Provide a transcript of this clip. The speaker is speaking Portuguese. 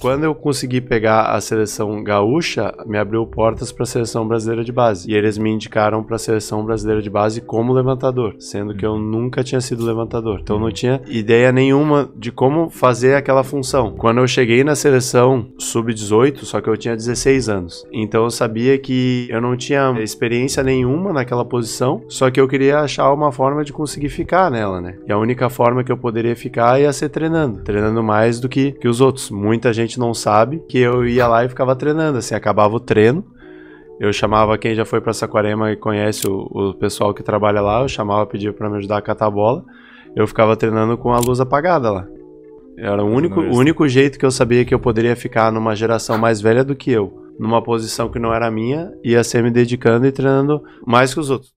Quando eu consegui pegar a seleção gaúcha, me abriu portas para a seleção brasileira de base. E eles me indicaram para a seleção brasileira de base como levantador, sendo que eu nunca tinha sido levantador. Então não tinha ideia nenhuma de como fazer aquela função. Quando eu cheguei na seleção sub-18, só que eu tinha 16 anos. Então eu sabia que eu não tinha experiência nenhuma naquela posição, só que eu queria achar uma forma de conseguir ficar nela, né? E a única forma que eu poderia ficar ia ser treinando, treinando mais do que, que os outros. Muita gente gente não sabe, que eu ia lá e ficava treinando, assim, acabava o treino, eu chamava quem já foi para Saquarema e conhece o, o, pessoal que trabalha lá, eu chamava, pedia para me ajudar a catar a bola, eu ficava treinando com a luz apagada lá. Era o único, o único jeito que eu sabia que eu poderia ficar numa geração mais velha do que eu, numa posição que não era minha, ia ser me dedicando e treinando mais que os outros.